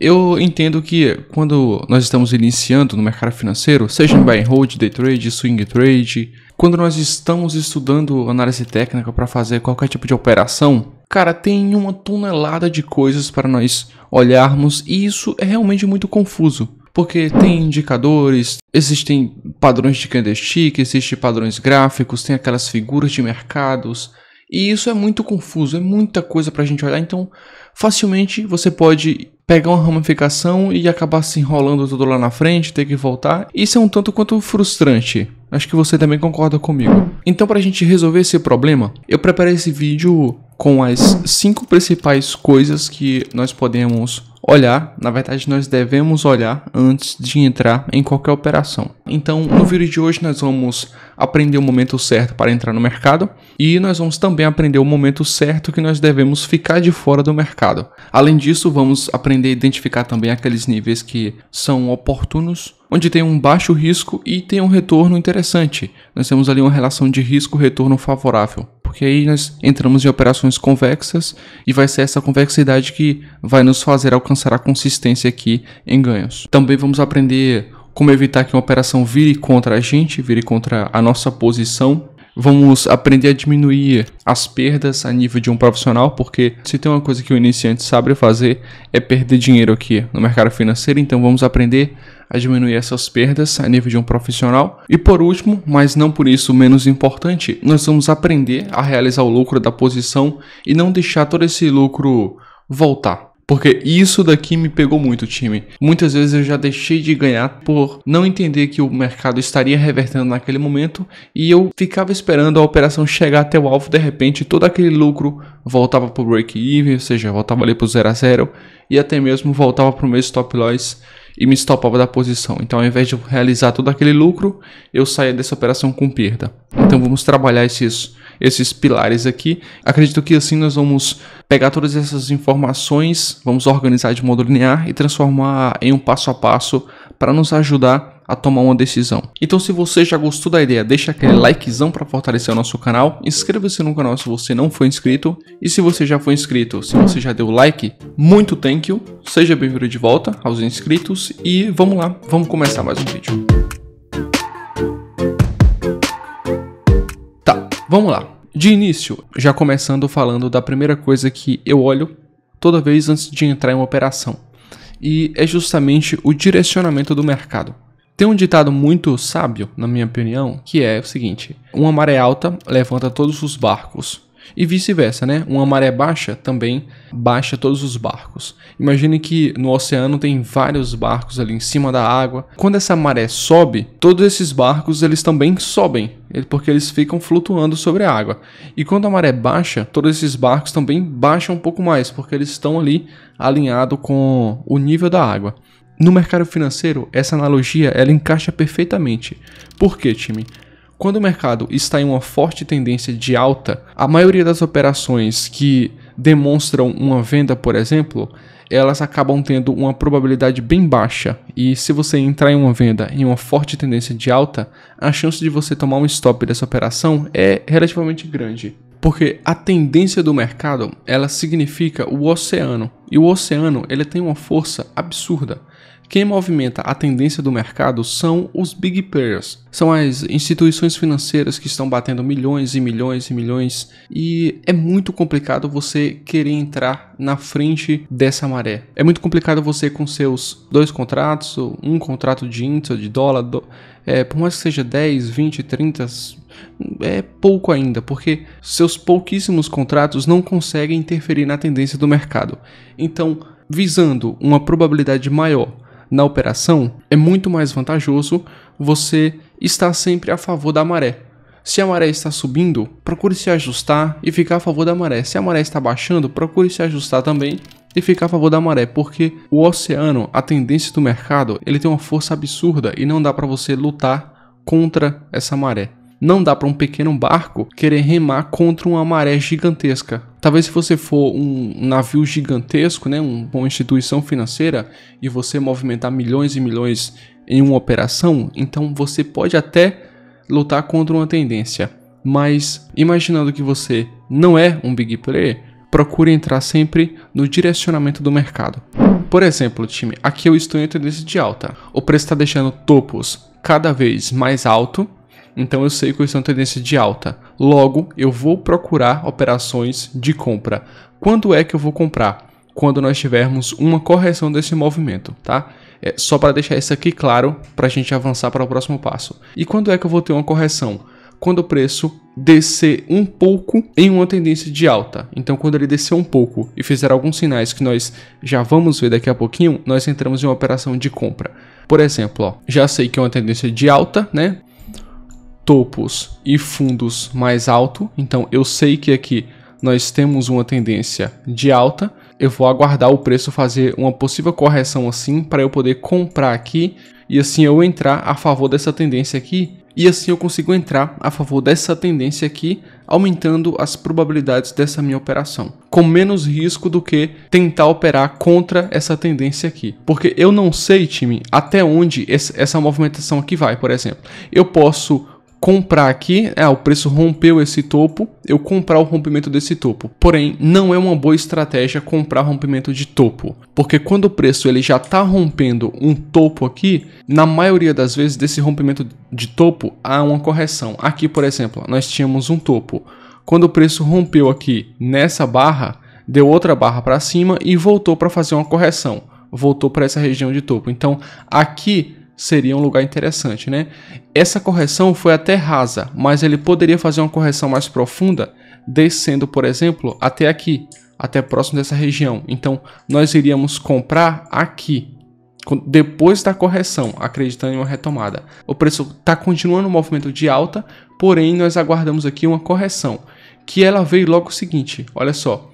Eu entendo que quando nós estamos iniciando no mercado financeiro, seja em buy and hold, day trade, swing trade, quando nós estamos estudando análise técnica para fazer qualquer tipo de operação, cara, tem uma tonelada de coisas para nós olharmos e isso é realmente muito confuso. Porque tem indicadores, existem padrões de candlestick, existem padrões gráficos, tem aquelas figuras de mercados, e isso é muito confuso, é muita coisa para a gente olhar. Então, facilmente você pode pegar uma ramificação e acabar se enrolando tudo lá na frente, ter que voltar. Isso é um tanto quanto frustrante. Acho que você também concorda comigo. Então, para a gente resolver esse problema, eu preparei esse vídeo com as cinco principais coisas que nós podemos olhar, na verdade nós devemos olhar antes de entrar em qualquer operação. Então, no vídeo de hoje nós vamos aprender o momento certo para entrar no mercado e nós vamos também aprender o momento certo que nós devemos ficar de fora do mercado. Além disso, vamos aprender a identificar também aqueles níveis que são oportunos onde tem um baixo risco e tem um retorno interessante. Nós temos ali uma relação de risco-retorno favorável porque aí nós entramos em operações convexas e vai ser essa convexidade que vai nos fazer alcançar a consistência aqui em ganhos. Também vamos aprender como evitar que uma operação vire contra a gente, vire contra a nossa posição. Vamos aprender a diminuir as perdas a nível de um profissional, porque se tem uma coisa que o iniciante sabe fazer é perder dinheiro aqui no mercado financeiro, então vamos aprender a diminuir essas perdas a nível de um profissional. E por último, mas não por isso menos importante, nós vamos aprender a realizar o lucro da posição e não deixar todo esse lucro voltar. Porque isso daqui me pegou muito, time. Muitas vezes eu já deixei de ganhar por não entender que o mercado estaria revertendo naquele momento e eu ficava esperando a operação chegar até o alvo. De repente, todo aquele lucro voltava para o break-even, ou seja, voltava ali para o 0 a 0 e até mesmo voltava para o meu stop loss e me destopava da posição. Então, ao invés de realizar todo aquele lucro, eu saía dessa operação com perda. Então, vamos trabalhar esses, esses pilares aqui. Acredito que assim nós vamos pegar todas essas informações, vamos organizar de modo linear e transformar em um passo a passo para nos ajudar a tomar uma decisão. Então se você já gostou da ideia, deixa aquele likezão para fortalecer o nosso canal, inscreva-se no canal se você não for inscrito, e se você já foi inscrito, se você já deu like, muito thank you, seja bem-vindo de volta aos inscritos, e vamos lá, vamos começar mais um vídeo. Tá, vamos lá. De início, já começando falando da primeira coisa que eu olho toda vez antes de entrar em uma operação, e é justamente o direcionamento do mercado. Tem um ditado muito sábio, na minha opinião, que é o seguinte: uma maré alta levanta todos os barcos. E vice-versa, né? Uma maré baixa também baixa todos os barcos. Imagine que no oceano tem vários barcos ali em cima da água. Quando essa maré sobe, todos esses barcos eles também sobem, porque eles ficam flutuando sobre a água. E quando a maré baixa, todos esses barcos também baixam um pouco mais, porque eles estão ali alinhado com o nível da água. No mercado financeiro, essa analogia ela encaixa perfeitamente. Por quê, time? Quando o mercado está em uma forte tendência de alta, a maioria das operações que demonstram uma venda, por exemplo, elas acabam tendo uma probabilidade bem baixa. E se você entrar em uma venda em uma forte tendência de alta, a chance de você tomar um stop dessa operação é relativamente grande. Porque a tendência do mercado, ela significa o oceano. E o oceano, ele tem uma força absurda. Quem movimenta a tendência do mercado são os big players. São as instituições financeiras que estão batendo milhões e milhões e milhões e é muito complicado você querer entrar na frente dessa maré. É muito complicado você com seus dois contratos, um contrato de índice, de dólar, do, é, por mais que seja 10, 20, 30, é pouco ainda, porque seus pouquíssimos contratos não conseguem interferir na tendência do mercado. Então, visando uma probabilidade maior na operação, é muito mais vantajoso você estar sempre a favor da maré. Se a maré está subindo, procure se ajustar e ficar a favor da maré. Se a maré está baixando, procure se ajustar também e ficar a favor da maré, porque o oceano, a tendência do mercado, ele tem uma força absurda e não dá para você lutar contra essa maré. Não dá para um pequeno barco querer remar contra uma maré gigantesca. Talvez se você for um navio gigantesco, né, uma instituição financeira, e você movimentar milhões e milhões em uma operação, então você pode até lutar contra uma tendência. Mas imaginando que você não é um big player, procure entrar sempre no direcionamento do mercado. Por exemplo, time, aqui eu estou em tendência de alta. O preço está deixando topos cada vez mais alto então eu sei quais são tendências de alta. Logo, eu vou procurar operações de compra. Quando é que eu vou comprar? Quando nós tivermos uma correção desse movimento, tá? É, só para deixar isso aqui claro para a gente avançar para o próximo passo. E quando é que eu vou ter uma correção? Quando o preço descer um pouco em uma tendência de alta. Então, quando ele descer um pouco e fizer alguns sinais que nós já vamos ver daqui a pouquinho, nós entramos em uma operação de compra. Por exemplo, ó, já sei que é uma tendência de alta, né? topos e fundos mais alto. Então eu sei que aqui nós temos uma tendência de alta. Eu vou aguardar o preço fazer uma possível correção assim para eu poder comprar aqui e assim eu entrar a favor dessa tendência aqui. E assim eu consigo entrar a favor dessa tendência aqui, aumentando as probabilidades dessa minha operação, com menos risco do que tentar operar contra essa tendência aqui. Porque eu não sei, time, até onde essa movimentação aqui vai, por exemplo. Eu posso comprar aqui, é o preço rompeu esse topo, eu comprar o rompimento desse topo. Porém, não é uma boa estratégia comprar rompimento de topo, porque quando o preço ele já está rompendo um topo aqui, na maioria das vezes desse rompimento de topo há uma correção. Aqui, por exemplo, nós tínhamos um topo. Quando o preço rompeu aqui nessa barra, deu outra barra para cima e voltou para fazer uma correção. Voltou para essa região de topo. Então, aqui seria um lugar interessante, né? Essa correção foi até rasa, mas ele poderia fazer uma correção mais profunda, descendo, por exemplo, até aqui, até próximo dessa região. Então, nós iríamos comprar aqui, depois da correção, acreditando em uma retomada. O preço está continuando o movimento de alta, porém nós aguardamos aqui uma correção, que ela veio logo o seguinte, olha só.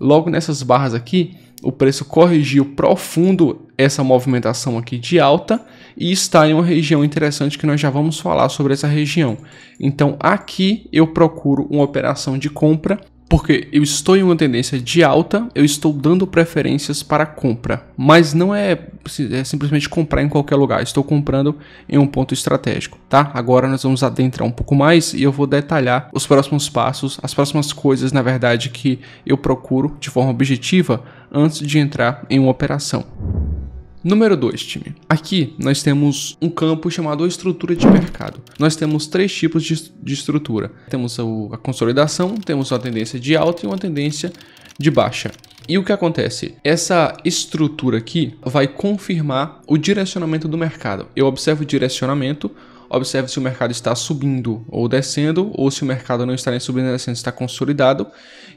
Logo nessas barras aqui, o preço corrigiu profundo essa movimentação aqui de alta e está em uma região interessante que nós já vamos falar sobre essa região. Então aqui eu procuro uma operação de compra porque eu estou em uma tendência de alta, eu estou dando preferências para compra, mas não é, é, simplesmente comprar em qualquer lugar, estou comprando em um ponto estratégico, tá? Agora nós vamos adentrar um pouco mais e eu vou detalhar os próximos passos, as próximas coisas, na verdade, que eu procuro de forma objetiva antes de entrar em uma operação. Número 2, time. Aqui nós temos um campo chamado estrutura de mercado. Nós temos três tipos de, de estrutura. Temos a consolidação, temos uma tendência de alta e uma tendência de baixa. E o que acontece? Essa estrutura aqui vai confirmar o direcionamento do mercado. Eu observo o direcionamento, observe se o mercado está subindo ou descendo, ou se o mercado não está nem subindo nem descendo, está consolidado.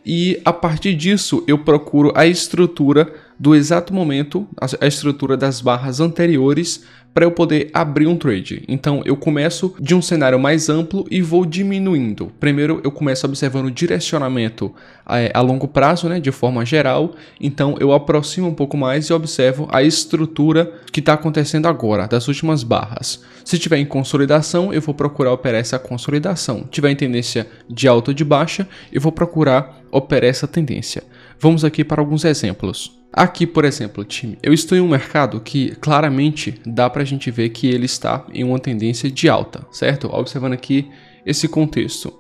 E a partir disso, eu procuro a estrutura do exato momento, a estrutura das barras anteriores para eu poder abrir um trade. Então eu começo de um cenário mais amplo e vou diminuindo. Primeiro eu começo observando o direcionamento a, eh, a longo prazo, né, de forma geral. Então eu aproximo um pouco mais e observo a estrutura que está acontecendo agora, das últimas barras. Se tiver em consolidação, eu vou procurar operar essa consolidação. Se tiver em tendência de alta ou de baixa, eu vou procurar operar essa tendência. Vamos aqui para alguns exemplos. Aqui, por exemplo, time, eu estou em um mercado que claramente dá para a gente ver que ele está em uma tendência de alta, certo? Observando aqui esse contexto.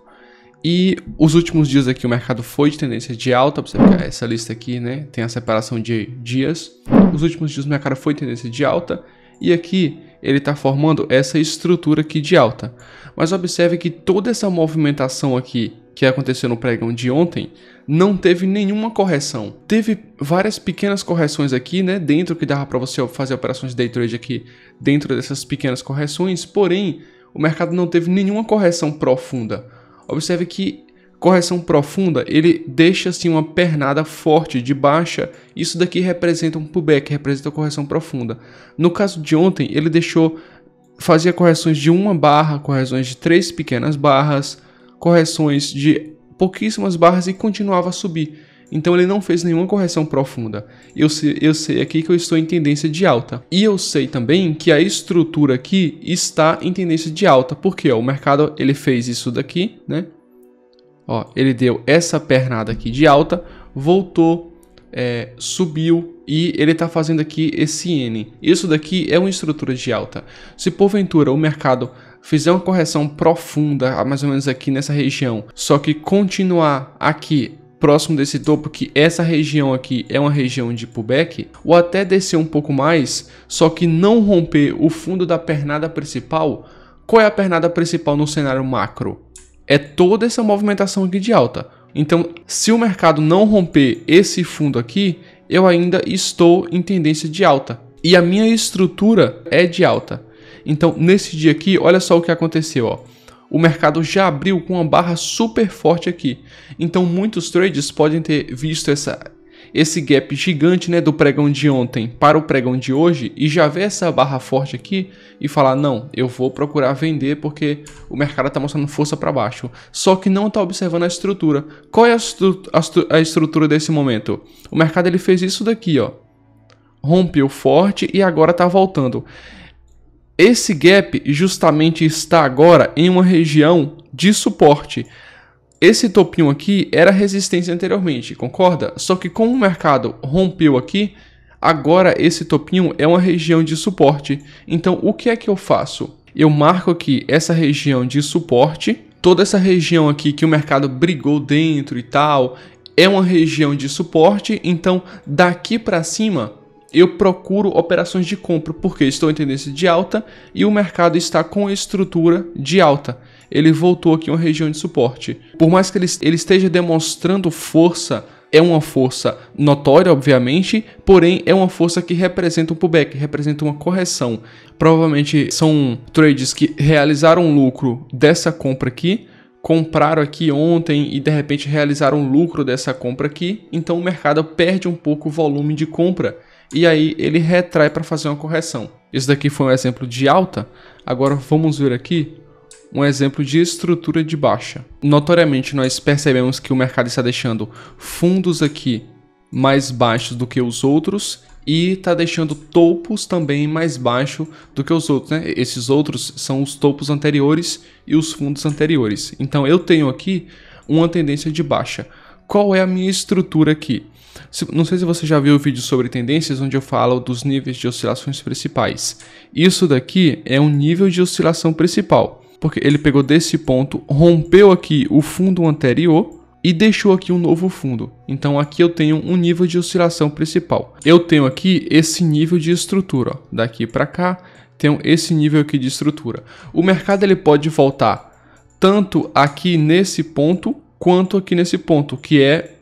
E os últimos dias aqui o mercado foi de tendência de alta, você essa lista aqui, né? Tem a separação de dias. Os últimos dias o mercado foi de tendência de alta e aqui ele está formando essa estrutura aqui de alta. Mas observe que toda essa movimentação aqui que aconteceu no pregão de ontem, não teve nenhuma correção. Teve várias pequenas correções aqui, né? Dentro que dava para você fazer operações de day trade aqui, dentro dessas pequenas correções, porém, o mercado não teve nenhuma correção profunda. Observe que correção profunda, ele deixa assim uma pernada forte de baixa. Isso daqui representa um pullback, representa correção profunda. No caso de ontem, ele deixou fazia correções de uma barra, correções de três pequenas barras, correções de pouquíssimas barras e continuava a subir. Então ele não fez nenhuma correção profunda. Eu sei, eu sei aqui que eu estou em tendência de alta. E eu sei também que a estrutura aqui está em tendência de alta, porque ó, o mercado ele fez isso daqui, né? Ó, ele deu essa pernada aqui de alta, voltou, é, subiu e ele está fazendo aqui esse N. Isso daqui é uma estrutura de alta. Se porventura o mercado fizer uma correção profunda, mais ou menos aqui nessa região, só que continuar aqui próximo desse topo, que essa região aqui é uma região de pullback, ou até descer um pouco mais, só que não romper o fundo da pernada principal, qual é a pernada principal no cenário macro? É toda essa movimentação aqui de alta. Então, se o mercado não romper esse fundo aqui, eu ainda estou em tendência de alta. E a minha estrutura é de alta. Então, nesse dia aqui, olha só o que aconteceu, ó. O mercado já abriu com uma barra super forte aqui. Então, muitos traders podem ter visto essa esse gap gigante, né, do pregão de ontem para o pregão de hoje e já ver essa barra forte aqui e falar: "Não, eu vou procurar vender porque o mercado está mostrando força para baixo". Só que não está observando a estrutura. Qual é a, estru a, estru a estrutura desse momento? O mercado ele fez isso daqui, ó rompeu forte e agora está voltando. Esse gap justamente está agora em uma região de suporte. Esse topinho aqui era resistência anteriormente, concorda? Só que como o mercado rompeu aqui, agora esse topinho é uma região de suporte. Então o que é que eu faço? Eu marco aqui essa região de suporte, toda essa região aqui que o mercado brigou dentro e tal, é uma região de suporte, então daqui para cima eu procuro operações de compra porque estou em tendência de alta e o mercado está com estrutura de alta. Ele voltou aqui uma região de suporte. Por mais que ele, ele esteja demonstrando força, é uma força notória, obviamente, porém é uma força que representa um pullback, representa uma correção. Provavelmente são trades que realizaram lucro dessa compra aqui, compraram aqui ontem e de repente realizaram lucro dessa compra aqui, então o mercado perde um pouco o volume de compra e aí ele retrai para fazer uma correção. Esse daqui foi um exemplo de alta, agora vamos ver aqui um exemplo de estrutura de baixa. Notoriamente, nós percebemos que o mercado está deixando fundos aqui mais baixos do que os outros e está deixando topos também mais baixo do que os outros. Né? Esses outros são os topos anteriores e os fundos anteriores. Então eu tenho aqui uma tendência de baixa. Qual é a minha estrutura aqui? Não sei se você já viu o vídeo sobre tendências onde eu falo dos níveis de oscilações principais. Isso daqui é um nível de oscilação principal, porque ele pegou desse ponto, rompeu aqui o fundo anterior e deixou aqui um novo fundo. Então aqui eu tenho um nível de oscilação principal. Eu tenho aqui esse nível de estrutura, ó. daqui para cá, tenho esse nível aqui de estrutura. O mercado ele pode voltar tanto aqui nesse ponto quanto aqui nesse ponto, que é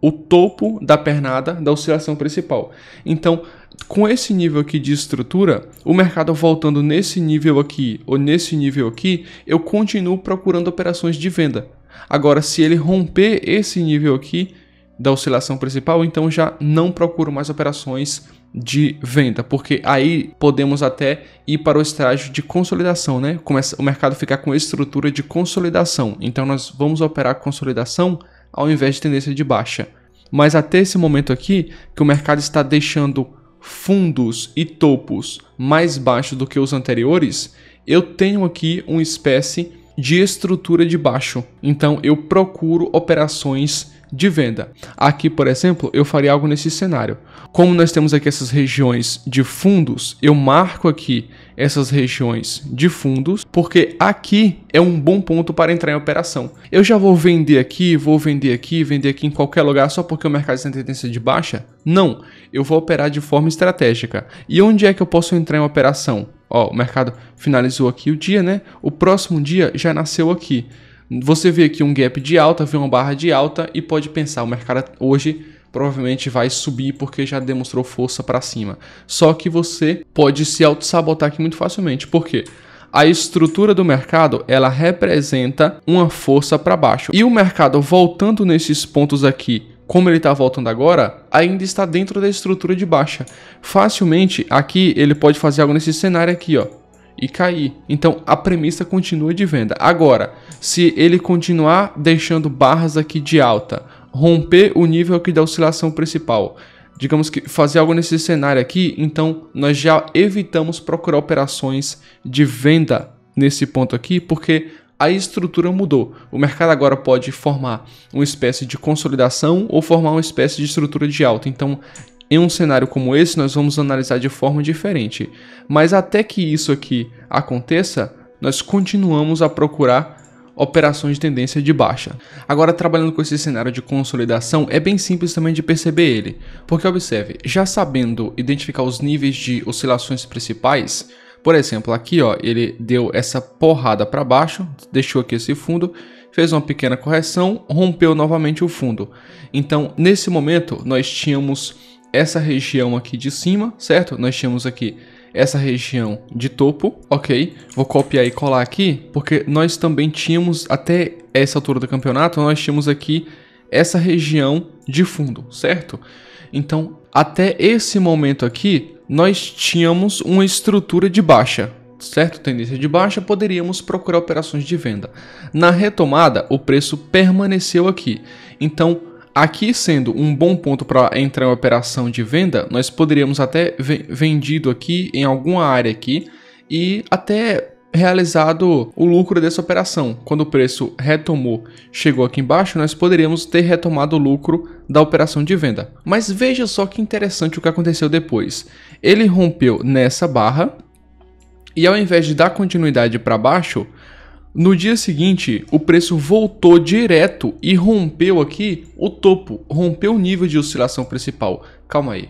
o topo da pernada da oscilação principal. Então, com esse nível aqui de estrutura, o mercado voltando nesse nível aqui ou nesse nível aqui, eu continuo procurando operações de venda. Agora, se ele romper esse nível aqui da oscilação principal, então já não procuro mais operações de venda, porque aí podemos até ir para o estágio de consolidação, né? Começa o mercado ficar com estrutura de consolidação. Então nós vamos operar consolidação ao invés de tendência de baixa. Mas até esse momento aqui, que o mercado está deixando fundos e topos mais baixos do que os anteriores, eu tenho aqui uma espécie de estrutura de baixo. Então eu procuro operações de venda. Aqui, por exemplo, eu faria algo nesse cenário. Como nós temos aqui essas regiões de fundos, eu marco aqui essas regiões de fundos, porque aqui é um bom ponto para entrar em operação. Eu já vou vender aqui, vou vender aqui, vender aqui em qualquer lugar só porque o mercado está em tendência é de baixa? Não, eu vou operar de forma estratégica. E onde é que eu posso entrar em operação? Ó, o mercado finalizou aqui o dia, né? O próximo dia já nasceu aqui. Você vê aqui um gap de alta, vê uma barra de alta e pode pensar, o mercado hoje provavelmente vai subir porque já demonstrou força para cima. Só que você pode se auto-sabotar aqui muito facilmente. Por quê? a estrutura do mercado ela representa uma força para baixo. E o mercado voltando nesses pontos aqui, como ele está voltando agora, ainda está dentro da estrutura de baixa. Facilmente aqui ele pode fazer algo nesse cenário aqui, ó e cair. Então a premissa continua de venda. Agora, se ele continuar deixando barras aqui de alta, romper o nível aqui da oscilação principal, digamos que fazer algo nesse cenário aqui, então nós já evitamos procurar operações de venda nesse ponto aqui, porque a estrutura mudou. O mercado agora pode formar uma espécie de consolidação ou formar uma espécie de estrutura de alta. Então, em um cenário como esse, nós vamos analisar de forma diferente, mas até que isso aqui aconteça, nós continuamos a procurar operações de tendência de baixa. Agora, trabalhando com esse cenário de consolidação, é bem simples também de perceber ele, porque observe, já sabendo identificar os níveis de oscilações principais, por exemplo, aqui ó, ele deu essa porrada para baixo, deixou aqui esse fundo, fez uma pequena correção, rompeu novamente o fundo. Então, nesse momento, nós tínhamos essa região aqui de cima, certo? Nós temos aqui essa região de topo, ok? Vou copiar e colar aqui, porque nós também tínhamos, até essa altura do campeonato, nós tínhamos aqui essa região de fundo, certo? Então, até esse momento aqui, nós tínhamos uma estrutura de baixa, certo? Tendência de baixa, poderíamos procurar operações de venda. Na retomada, o preço permaneceu aqui. Então, Aqui sendo um bom ponto para entrar em operação de venda, nós poderíamos até vendido aqui em alguma área aqui e até realizado o lucro dessa operação. Quando o preço retomou, chegou aqui embaixo, nós poderíamos ter retomado o lucro da operação de venda. Mas veja só que interessante o que aconteceu depois. Ele rompeu nessa barra e ao invés de dar continuidade para baixo, no dia seguinte, o preço voltou direto e rompeu aqui o topo, rompeu o nível de oscilação principal. Calma aí,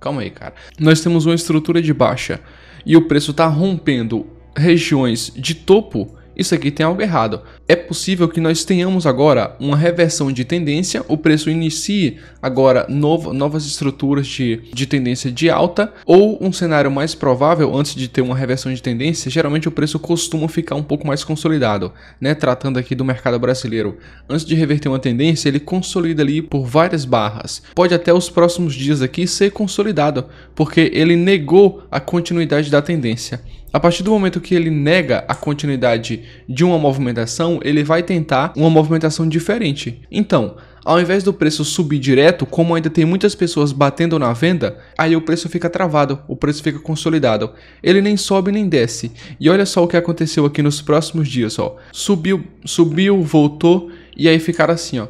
calma aí, cara. Nós temos uma estrutura de baixa e o preço está rompendo regiões de topo isso aqui tem algo errado. É possível que nós tenhamos agora uma reversão de tendência, o preço inicie agora novo, novas estruturas de, de tendência de alta, ou um cenário mais provável, antes de ter uma reversão de tendência, geralmente o preço costuma ficar um pouco mais consolidado, né? Tratando aqui do mercado brasileiro. Antes de reverter uma tendência, ele consolida ali por várias barras. Pode até os próximos dias aqui ser consolidado, porque ele negou a continuidade da tendência. A partir do momento que ele nega a continuidade de uma movimentação, ele vai tentar uma movimentação diferente. Então, ao invés do preço subir direto, como ainda tem muitas pessoas batendo na venda, aí o preço fica travado, o preço fica consolidado. Ele nem sobe nem desce. E olha só o que aconteceu aqui nos próximos dias, ó. Subiu, subiu, voltou e aí ficaram assim, ó.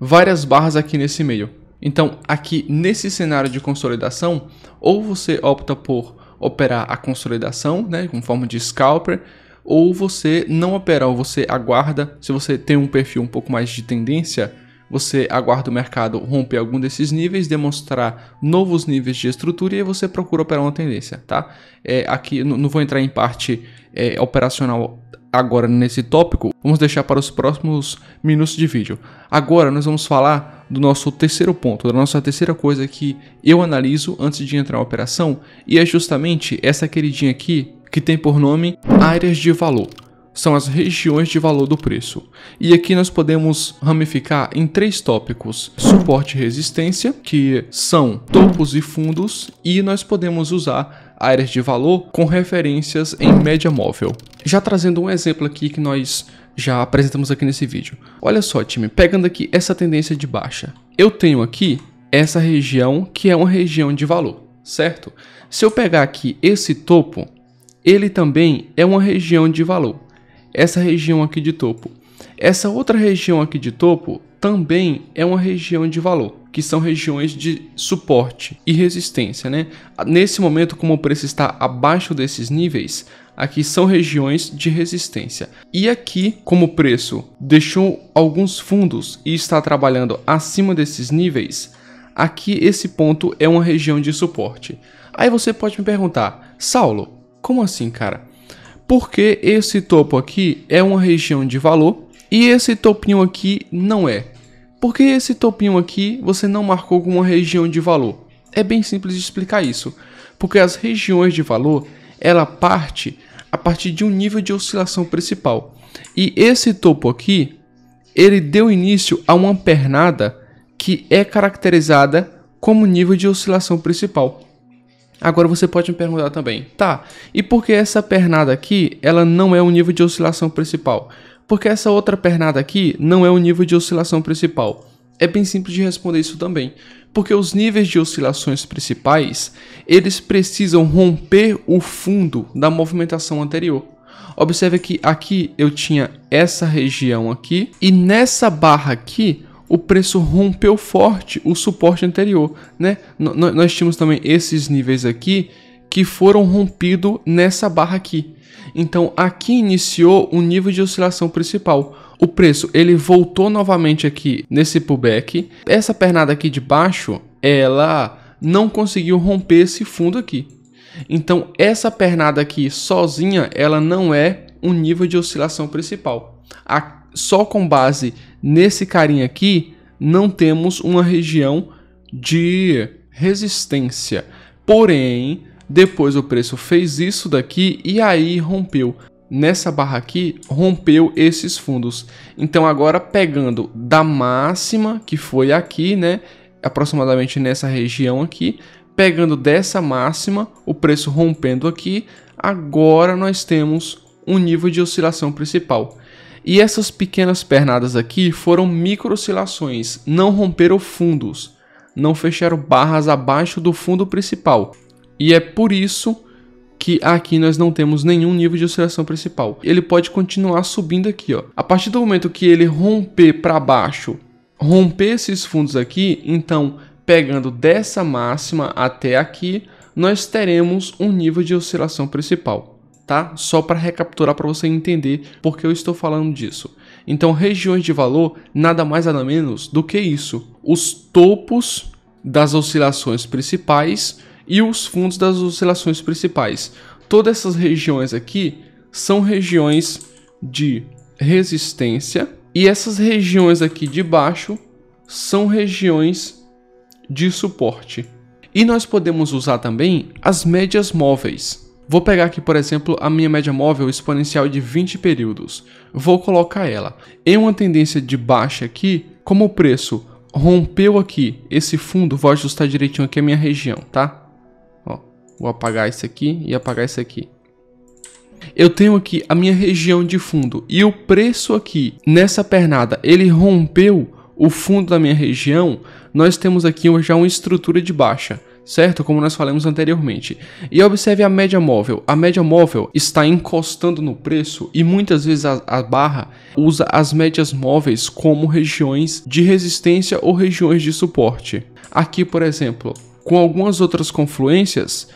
Várias barras aqui nesse meio. Então, aqui nesse cenário de consolidação, ou você opta por operar a consolidação, né, com forma de scalper, ou você não opera, ou você aguarda, se você tem um perfil um pouco mais de tendência, você aguarda o mercado romper algum desses níveis, demonstrar novos níveis de estrutura e você procura operar uma tendência, tá? É, aqui não vou entrar em parte é, operacional agora nesse tópico, vamos deixar para os próximos minutos de vídeo. Agora nós vamos falar do nosso terceiro ponto, da nossa terceira coisa que eu analiso antes de entrar na operação, e é justamente essa queridinha aqui, que tem por nome áreas de valor. São as regiões de valor do preço. E aqui nós podemos ramificar em três tópicos: suporte e resistência, que são topos e fundos, e nós podemos usar áreas de valor com referências em média móvel. Já trazendo um exemplo aqui que nós já apresentamos aqui nesse vídeo. Olha só, time, pegando aqui essa tendência de baixa, eu tenho aqui essa região que é uma região de valor, certo? Se eu pegar aqui esse topo, ele também é uma região de valor. Essa região aqui de topo. Essa outra região aqui de topo também é uma região de valor, que são regiões de suporte e resistência, né? Nesse momento, como o preço está abaixo desses níveis, aqui são regiões de resistência. E aqui, como o preço deixou alguns fundos e está trabalhando acima desses níveis, aqui esse ponto é uma região de suporte. Aí você pode me perguntar, Saulo, como assim, cara? Porque esse topo aqui é uma região de valor e esse topinho aqui não é. Porque esse topinho aqui você não marcou como uma região de valor. É bem simples de explicar isso, porque as regiões de valor ela parte a partir de um nível de oscilação principal. E esse topo aqui, ele deu início a uma pernada que é caracterizada como nível de oscilação principal. Agora você pode me perguntar também, tá, e por que essa pernada aqui, ela não é um nível de oscilação principal? Porque essa outra pernada aqui não é o nível de oscilação principal. É bem simples de responder isso também, porque os níveis de oscilações principais, eles precisam romper o fundo da movimentação anterior. Observe que aqui eu tinha essa região aqui e nessa barra aqui o preço rompeu forte o suporte anterior, né? N nós tínhamos também esses níveis aqui que foram rompidos nessa barra aqui. Então aqui iniciou o nível de oscilação principal. O preço ele voltou novamente aqui nesse pullback. Essa pernada aqui de baixo, ela não conseguiu romper esse fundo aqui. Então essa pernada aqui sozinha, ela não é um nível de oscilação principal. A, só com base nesse carinha aqui, não temos uma região de resistência. Porém, depois o preço fez isso daqui e aí rompeu nessa barra aqui, rompeu esses fundos. Então agora pegando da máxima, que foi aqui, né, aproximadamente nessa região aqui, pegando dessa máxima, o preço rompendo aqui, agora nós temos um nível de oscilação principal. E essas pequenas pernadas aqui foram micro oscilações, não romperam fundos, não fecharam barras abaixo do fundo principal. E é por isso que aqui nós não temos nenhum nível de oscilação principal. Ele pode continuar subindo aqui, ó. A partir do momento que ele romper para baixo, romper esses fundos aqui, então pegando dessa máxima até aqui, nós teremos um nível de oscilação principal, tá? Só para recapturar para você entender porque eu estou falando disso. Então, regiões de valor nada mais nada menos do que isso. Os topos das oscilações principais e os fundos das oscilações principais. Todas essas regiões aqui são regiões de resistência e essas regiões aqui de baixo são regiões de suporte. E nós podemos usar também as médias móveis. Vou pegar aqui, por exemplo, a minha média móvel exponencial de 20 períodos. Vou colocar ela em uma tendência de baixa aqui, como o preço rompeu aqui esse fundo, vou ajustar direitinho aqui a minha região, tá? Vou apagar isso aqui e apagar isso aqui. Eu tenho aqui a minha região de fundo e o preço aqui nessa pernada, ele rompeu o fundo da minha região, nós temos aqui já uma estrutura de baixa certo? Como nós falamos anteriormente. E observe a média móvel. A média móvel está encostando no preço e muitas vezes a, a, barra usa as médias móveis como regiões de resistência ou regiões de suporte. Aqui, por exemplo, com algumas outras confluências,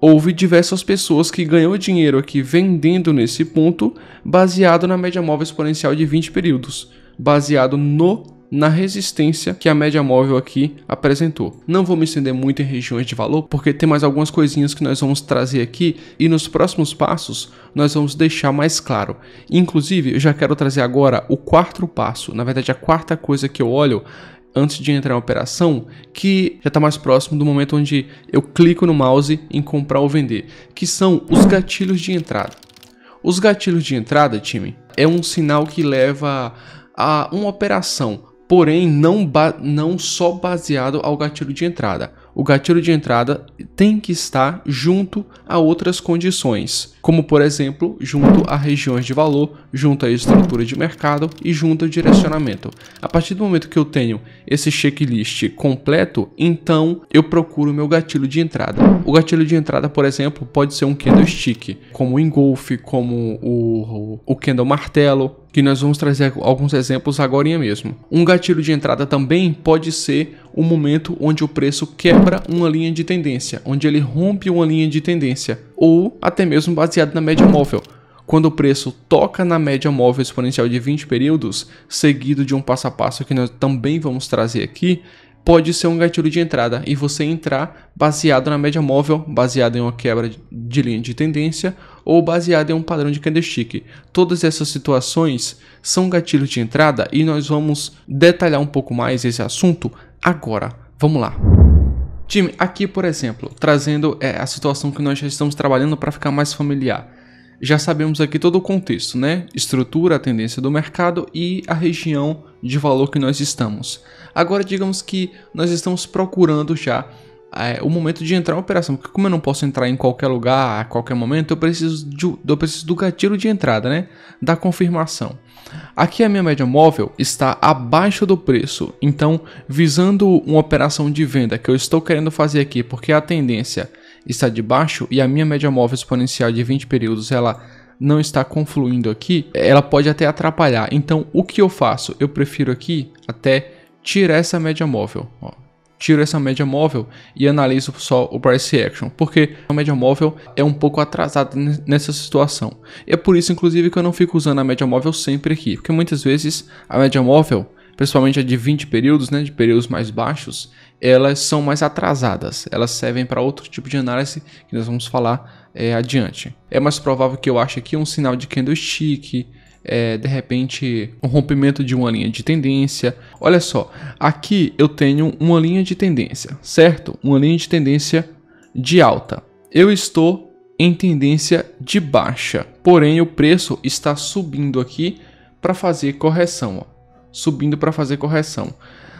houve diversas pessoas que ganhou dinheiro aqui vendendo nesse ponto, baseado na média móvel exponencial de 20 períodos, baseado no na resistência que a média móvel aqui apresentou. Não vou me estender muito em regiões de valor, porque tem mais algumas coisinhas que nós vamos trazer aqui e nos próximos passos nós vamos deixar mais claro. Inclusive, eu já quero trazer agora o quarto passo, na verdade a quarta coisa que eu olho antes de entrar na operação, que já está mais próximo do momento onde eu clico no mouse em comprar ou vender, que são os gatilhos de entrada. Os gatilhos de entrada, time, é um sinal que leva a uma operação, porém não, não só baseado ao gatilho de entrada o gatilho de entrada tem que estar junto a outras condições, como por exemplo, junto a regiões de valor, junto à estrutura de mercado e junto ao direcionamento. A partir do momento que eu tenho esse checklist completo, então eu procuro o meu gatilho de entrada. O gatilho de entrada, por exemplo, pode ser um candlestick, como o engolfe, como o, o, o candle martelo, que nós vamos trazer alguns exemplos agora mesmo. Um gatilho de entrada também pode ser o momento onde o preço quebra uma linha de tendência, onde ele rompe uma linha de tendência, ou até mesmo baseado na média móvel. Quando o preço toca na média móvel exponencial de 20 períodos, seguido de um passo a passo que nós também vamos trazer aqui, pode ser um gatilho de entrada e você entrar baseado na média móvel, baseado em uma quebra de linha de tendência ou baseado em um padrão de candlestick. Todas essas situações são gatilhos de entrada e nós vamos detalhar um pouco mais esse assunto agora. Vamos lá. Time, aqui por exemplo, trazendo é, a situação que nós já estamos trabalhando para ficar mais familiar já sabemos aqui todo o contexto, né? Estrutura, a tendência do mercado e a região de valor que nós estamos. Agora, digamos que nós estamos procurando já é, o momento de entrar na operação, porque como eu não posso entrar em qualquer lugar, a qualquer momento, eu preciso, de, eu preciso do gatilho de entrada, né? Da confirmação. Aqui a minha média móvel está abaixo do preço, então visando uma operação de venda que eu estou querendo fazer aqui, porque a tendência está debaixo e a minha média móvel exponencial de 20 períodos ela não está confluindo aqui, ela pode até atrapalhar. Então, o que eu faço? Eu prefiro aqui até tirar essa média móvel. Ó. Tiro essa média móvel e analiso só o price action, porque a média móvel é um pouco atrasada nessa situação. É por isso, inclusive, que eu não fico usando a média móvel sempre aqui, porque muitas vezes a média móvel, principalmente a de 20 períodos, né, de períodos mais baixos, elas são mais atrasadas, elas servem para outro tipo de análise que nós vamos falar é, adiante. É mais provável que eu ache aqui um sinal de candlestick, é, de repente um rompimento de uma linha de tendência. Olha só, aqui eu tenho uma linha de tendência, certo? Uma linha de tendência de alta. Eu estou em tendência de baixa, porém o preço está subindo aqui para fazer correção, ó. subindo para fazer correção.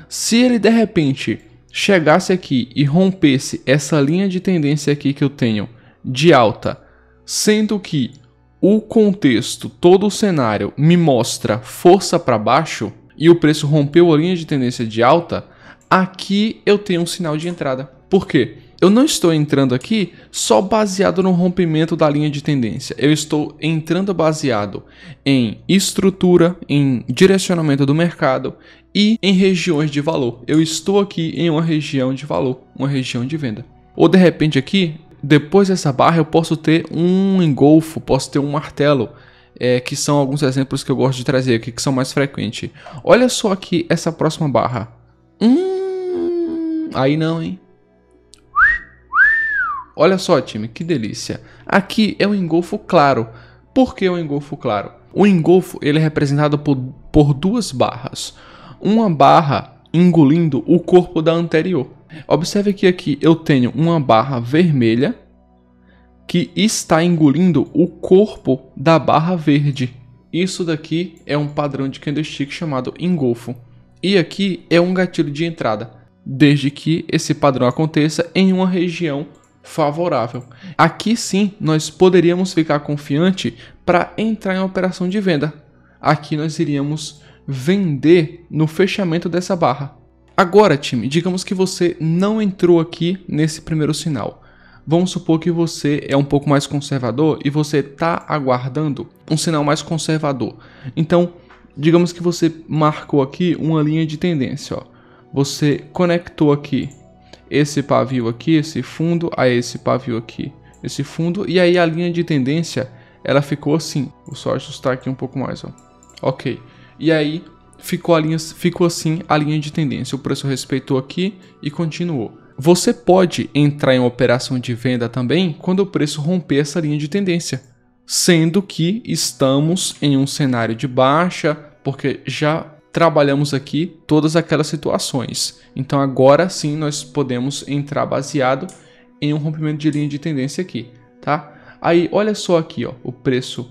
Se ele de repente chegasse aqui e rompesse essa linha de tendência aqui que eu tenho de alta, sendo que o contexto, todo o cenário me mostra força para baixo e o preço rompeu a linha de tendência de alta, aqui eu tenho um sinal de entrada. Por quê? Eu não estou entrando aqui só baseado no rompimento da linha de tendência. Eu estou entrando baseado em estrutura, em direcionamento do mercado, e em regiões de valor. Eu estou aqui em uma região de valor, uma região de venda. Ou de repente aqui, depois dessa barra eu posso ter um engolfo, posso ter um martelo, é, que são alguns exemplos que eu gosto de trazer aqui, que são mais frequentes. Olha só aqui essa próxima barra. Hum, aí não, hein? Olha só, time, que delícia. Aqui é um engolfo claro. Por que um engolfo claro? O engolfo ele é representado por, por duas barras uma barra engolindo o corpo da anterior. Observe que aqui eu tenho uma barra vermelha que está engolindo o corpo da barra verde. Isso daqui é um padrão de candlestick chamado engolfo. E aqui é um gatilho de entrada, desde que esse padrão aconteça em uma região favorável. Aqui sim nós poderíamos ficar confiante para entrar em operação de venda. Aqui nós iríamos vender no fechamento dessa barra. Agora, time, digamos que você não entrou aqui nesse primeiro sinal. Vamos supor que você é um pouco mais conservador e você está aguardando um sinal mais conservador. Então, digamos que você marcou aqui uma linha de tendência. Ó. Você conectou aqui esse pavio aqui, esse fundo, a esse pavio aqui, esse fundo, e aí a linha de tendência ela ficou assim. Vou só ajustar aqui um pouco mais. Ó. Ok. E aí ficou, linha, ficou assim a linha de tendência. O preço respeitou aqui e continuou. Você pode entrar em operação de venda também quando o preço romper essa linha de tendência, sendo que estamos em um cenário de baixa, porque já trabalhamos aqui todas aquelas situações. Então agora sim nós podemos entrar baseado em um rompimento de linha de tendência aqui, tá? Aí olha só aqui, ó, o preço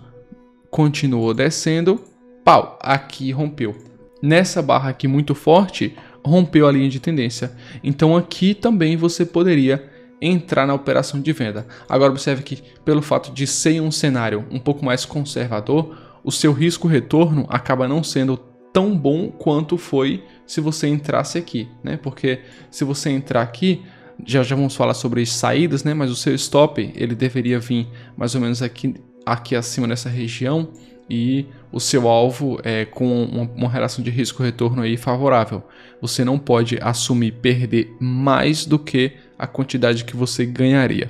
continuou descendo, pau, aqui rompeu. Nessa barra aqui muito forte, rompeu a linha de tendência. Então aqui também você poderia entrar na operação de venda. Agora observe que pelo fato de ser um cenário um pouco mais conservador, o seu risco retorno acaba não sendo tão bom quanto foi se você entrasse aqui, né? Porque se você entrar aqui, já já vamos falar sobre saídas, né? Mas o seu stop ele deveria vir mais ou menos aqui, aqui acima nessa região e o seu alvo é com uma, uma relação de risco-retorno aí favorável. Você não pode assumir perder mais do que a quantidade que você ganharia.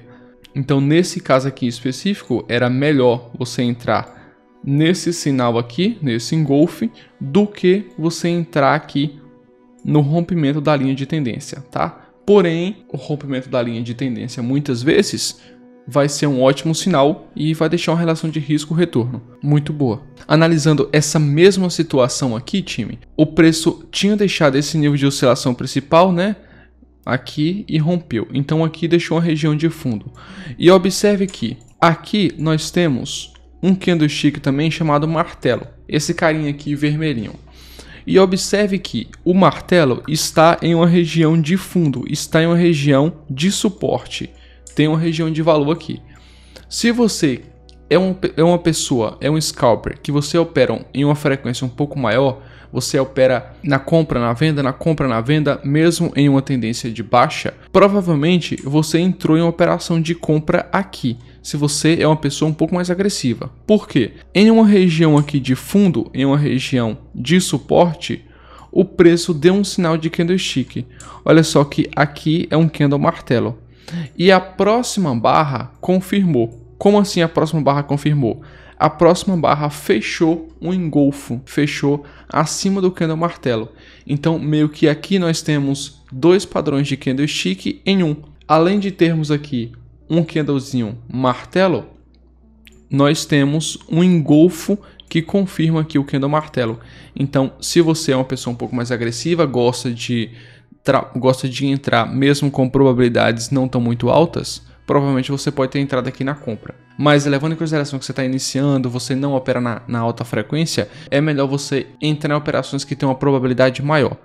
Então, nesse caso aqui específico, era melhor você entrar nesse sinal aqui, nesse engolfe, do que você entrar aqui no rompimento da linha de tendência, tá? Porém, o rompimento da linha de tendência muitas vezes vai ser um ótimo sinal e vai deixar uma relação de risco-retorno muito boa. Analisando essa mesma situação aqui, time, o preço tinha deixado esse nível de oscilação principal, né? Aqui e rompeu. Então aqui deixou uma região de fundo. E observe que aqui nós temos um candlestick também chamado martelo. Esse carinha aqui vermelhinho. E observe que o martelo está em uma região de fundo, está em uma região de suporte tem uma região de valor aqui. Se você é, um, é uma pessoa, é um scalper, que você opera em uma frequência um pouco maior, você opera na compra, na venda, na compra, na venda, mesmo em uma tendência de baixa, provavelmente você entrou em uma operação de compra aqui. Se você é uma pessoa um pouco mais agressiva. Por quê? Em uma região aqui de fundo, em uma região de suporte, o preço deu um sinal de candlestick. Olha só que aqui é um candle martelo. E a próxima barra confirmou. Como assim a próxima barra confirmou? A próxima barra fechou um engolfo, fechou acima do candle martelo. Então, meio que aqui nós temos dois padrões de candlestick em um. Além de termos aqui um candlezinho martelo, nós temos um engolfo que confirma aqui o candle martelo. Então, se você é uma pessoa um pouco mais agressiva, gosta de gosta de entrar mesmo com probabilidades não tão muito altas, provavelmente você pode ter entrado aqui na compra. Mas levando em consideração que você está iniciando, você não opera na, na alta frequência, é melhor você entrar em operações que têm uma probabilidade maior.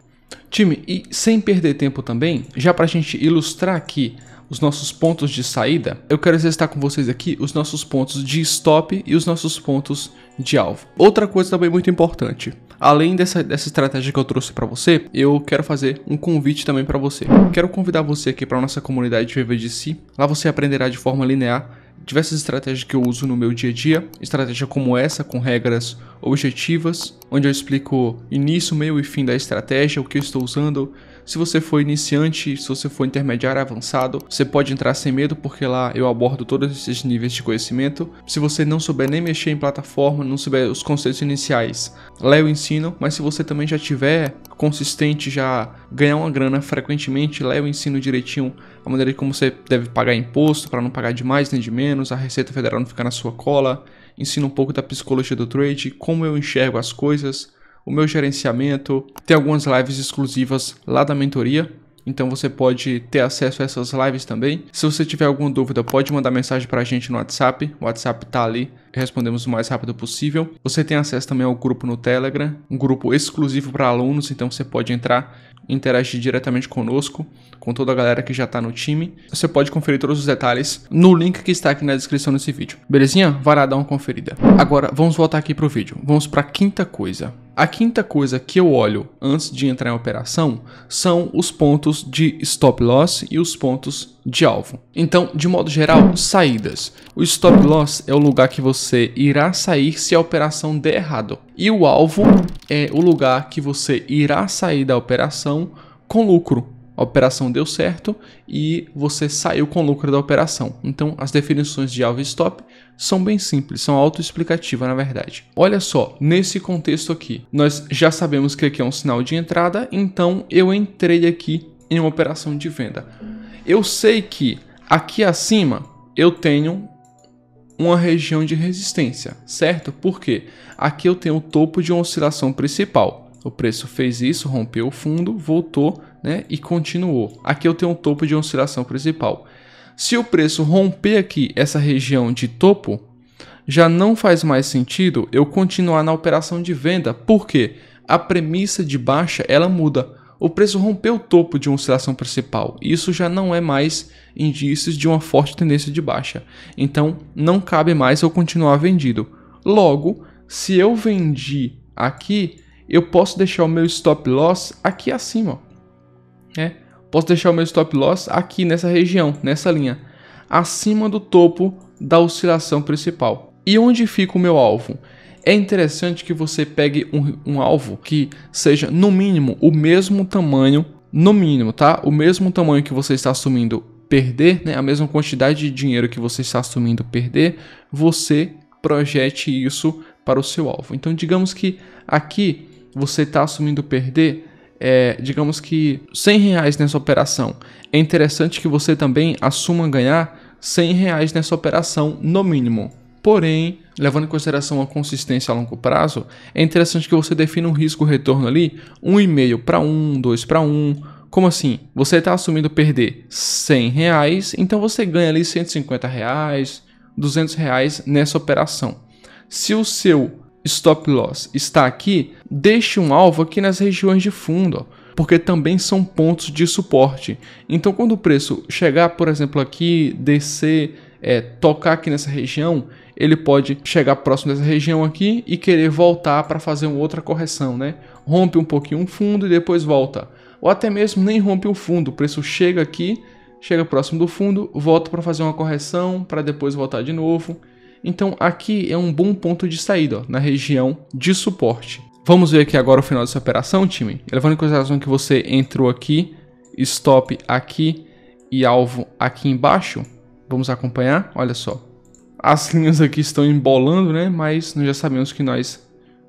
Time, e sem perder tempo também, já para a gente ilustrar aqui os nossos pontos de saída, eu quero testar com vocês aqui os nossos pontos de stop e os nossos pontos de alvo. Outra coisa também muito importante, além dessa, dessa estratégia que eu trouxe para você, eu quero fazer um convite também para você. Quero convidar você aqui para nossa comunidade VVDC, lá você aprenderá de forma linear diversas estratégias que eu uso no meu dia a dia, estratégia como essa, com regras objetivas, onde eu explico início, meio e fim da estratégia, o que eu estou usando, se você for iniciante, se você for intermediário avançado, você pode entrar sem medo, porque lá eu abordo todos esses níveis de conhecimento. Se você não souber nem mexer em plataforma, não souber os conceitos iniciais, lá eu ensino, mas se você também já tiver consistente, já ganhar uma grana frequentemente, lá eu ensino direitinho a maneira como você deve pagar imposto para não pagar de mais nem de menos, a Receita Federal não ficar na sua cola, ensino um pouco da psicologia do trade, como eu enxergo as coisas, o meu gerenciamento. Tem algumas lives exclusivas lá da mentoria. Então você pode ter acesso a essas lives também. Se você tiver alguma dúvida, pode mandar mensagem para a gente no WhatsApp. O WhatsApp tá ali respondemos o mais rápido possível. Você tem acesso também ao grupo no Telegram, um grupo exclusivo para alunos, então você pode entrar interagir diretamente conosco, com toda a galera que já está no time. Você pode conferir todos os detalhes no link que está aqui na descrição desse vídeo. Belezinha? Vai lá dar uma conferida. Agora, vamos voltar aqui pro vídeo. Vamos para a quinta coisa. A quinta coisa que eu olho antes de entrar em operação são os pontos de stop loss e os pontos de alvo. Então, de modo geral, saídas. O stop loss é o lugar que você irá sair se a operação der errado. E o alvo é o lugar que você irá sair da operação com lucro. A operação deu certo e você saiu com lucro da operação. Então, as definições de alvo e stop são bem simples, são autoexplicativas na verdade. Olha só, nesse contexto aqui, nós já sabemos que aqui é, é um sinal de entrada, então eu entrei aqui em uma operação de venda eu sei que aqui acima eu tenho uma região de resistência, certo? Porque aqui eu tenho o topo de uma oscilação principal. O preço fez isso, rompeu o fundo, voltou né, e continuou. Aqui eu tenho o topo de uma oscilação principal. Se o preço romper aqui essa região de topo, já não faz mais sentido eu continuar na operação de venda, porque a premissa de baixa ela muda o preço rompeu o topo de uma oscilação principal. Isso já não é mais indícios de uma forte tendência de baixa. Então, não cabe mais eu continuar vendido. Logo, se eu vendi aqui, eu posso deixar o meu stop loss aqui acima. É, posso deixar o meu stop loss aqui nessa região, nessa linha, acima do topo da oscilação principal. E onde fica o meu alvo? é interessante que você pegue um, um alvo que seja no mínimo o mesmo tamanho, no mínimo, tá? O mesmo tamanho que você está assumindo perder, né? A mesma quantidade de dinheiro que você está assumindo perder, você projete isso para o seu alvo. Então, digamos que aqui você está assumindo perder é, digamos que 100 reais nessa operação, é interessante que você também assuma ganhar 100 reais nessa operação no mínimo. Porém, levando em consideração a consistência a longo prazo, é interessante que você defina um risco-retorno ali, 1,5 para 1, 2 para 1. Como assim? Você está assumindo perder 100 reais, então você ganha ali 150 reais, 200 reais nessa operação. Se o seu stop loss está aqui, deixe um alvo aqui nas regiões de fundo, porque também são pontos de suporte. Então, quando o preço chegar, por exemplo, aqui, descer, é, tocar aqui nessa região, ele pode chegar próximo dessa região aqui e querer voltar para fazer uma outra correção, né? Rompe um pouquinho um fundo e depois volta. Ou até mesmo nem rompe o fundo, o preço chega aqui, chega próximo do fundo, volta para fazer uma correção, para depois voltar de novo. Então aqui é um bom ponto de saída, ó, na região de suporte. Vamos ver aqui agora o final dessa operação, time. Levando em consideração que você entrou aqui, stop aqui e alvo aqui embaixo, vamos acompanhar? Olha só. As linhas aqui estão embolando, né? Mas nós já sabemos que nós...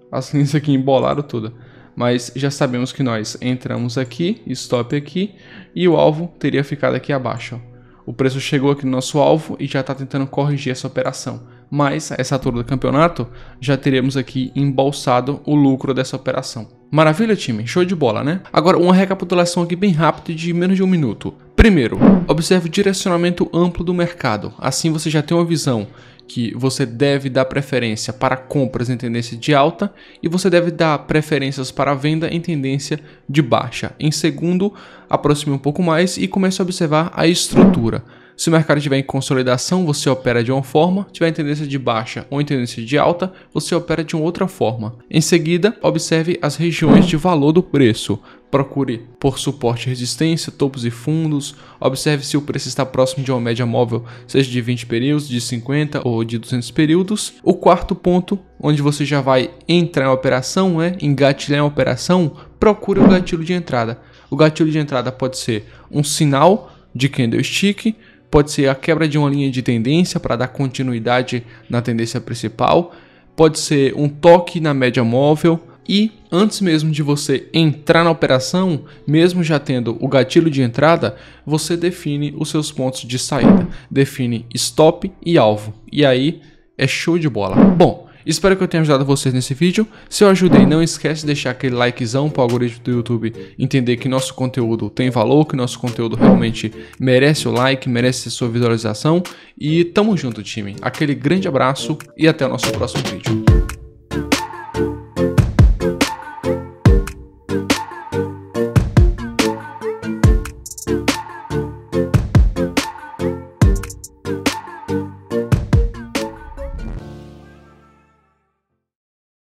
As linhas aqui embolaram toda. Mas já sabemos que nós entramos aqui, stop aqui, e o alvo teria ficado aqui abaixo. Ó. O preço chegou aqui no nosso alvo e já está tentando corrigir essa operação. Mas, essa altura do campeonato, já teríamos aqui embolsado o lucro dessa operação. Maravilha, time? Show de bola, né? Agora, uma recapitulação aqui bem rápida de menos de um minuto. Primeiro, observe o direcionamento amplo do mercado. Assim você já tem uma visão que você deve dar preferência para compras em tendência de alta e você deve dar preferências para venda em tendência de baixa. Em segundo, aproxime um pouco mais e comece a observar a estrutura. Se o mercado estiver em consolidação, você opera de uma forma, tiver em tendência de baixa ou em tendência de alta, você opera de uma outra forma. Em seguida, observe as regiões de valor do preço. Procure por suporte e resistência, topos e fundos. Observe se o preço está próximo de uma média móvel, seja de 20 períodos, de 50 ou de 200 períodos. O quarto ponto, onde você já vai entrar em operação, é engatilhar em operação, procure o gatilho de entrada. O gatilho de entrada pode ser um sinal de candlestick, pode ser a quebra de uma linha de tendência para dar continuidade na tendência principal, pode ser um toque na média móvel e antes mesmo de você entrar na operação, mesmo já tendo o gatilho de entrada, você define os seus pontos de saída, define stop e alvo. E aí é show de bola. Bom, Espero que eu tenha ajudado vocês nesse vídeo. Se eu ajudei, não esquece de deixar aquele likezão para o algoritmo do YouTube entender que nosso conteúdo tem valor, que nosso conteúdo realmente merece o like, merece sua visualização. E tamo junto, time. Aquele grande abraço e até o nosso próximo vídeo.